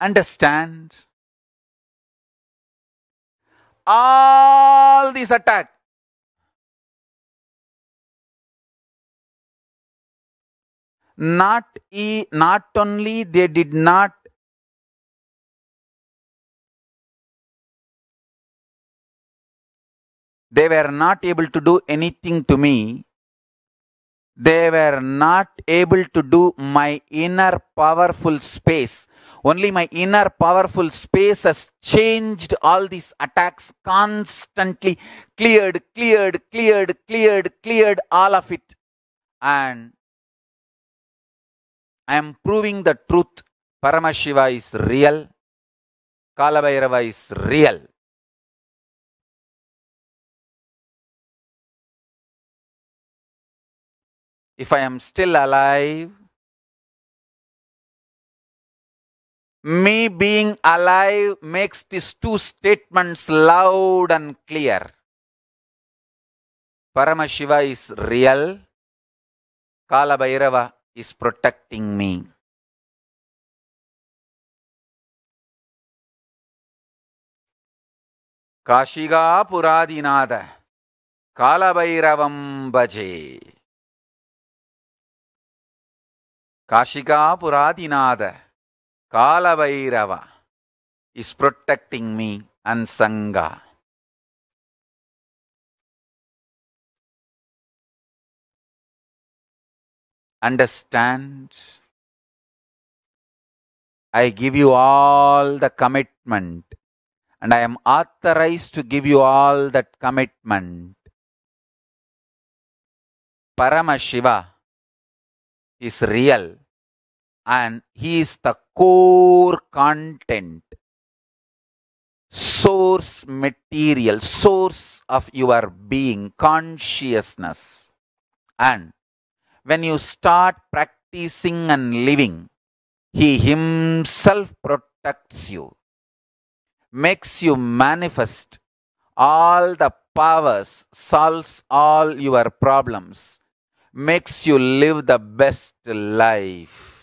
understand. All these attacks not, e, not only they did not they were not able to do anything to me they were not able to do my inner powerful space only my inner powerful space has changed all these attacks constantly, cleared, cleared, cleared, cleared, cleared all of it. And I am proving the truth. Paramashiva is real. Kalabhairava is real. If I am still alive, Me being alive makes these two statements loud and clear. Paramashiva is real. Kalabhairava is protecting me. Kashika புராதிநாத காலபைரவம் பஜே Kashika புராதிநாத Kalavairava is protecting me and Sangha. Understand? I give you all the commitment and I am authorized to give you all that commitment. Paramashiva is real and he is the core content, source material, source of your being, consciousness. And when you start practicing and living, he himself protects you, makes you manifest all the powers, solves all your problems, makes you live the best life.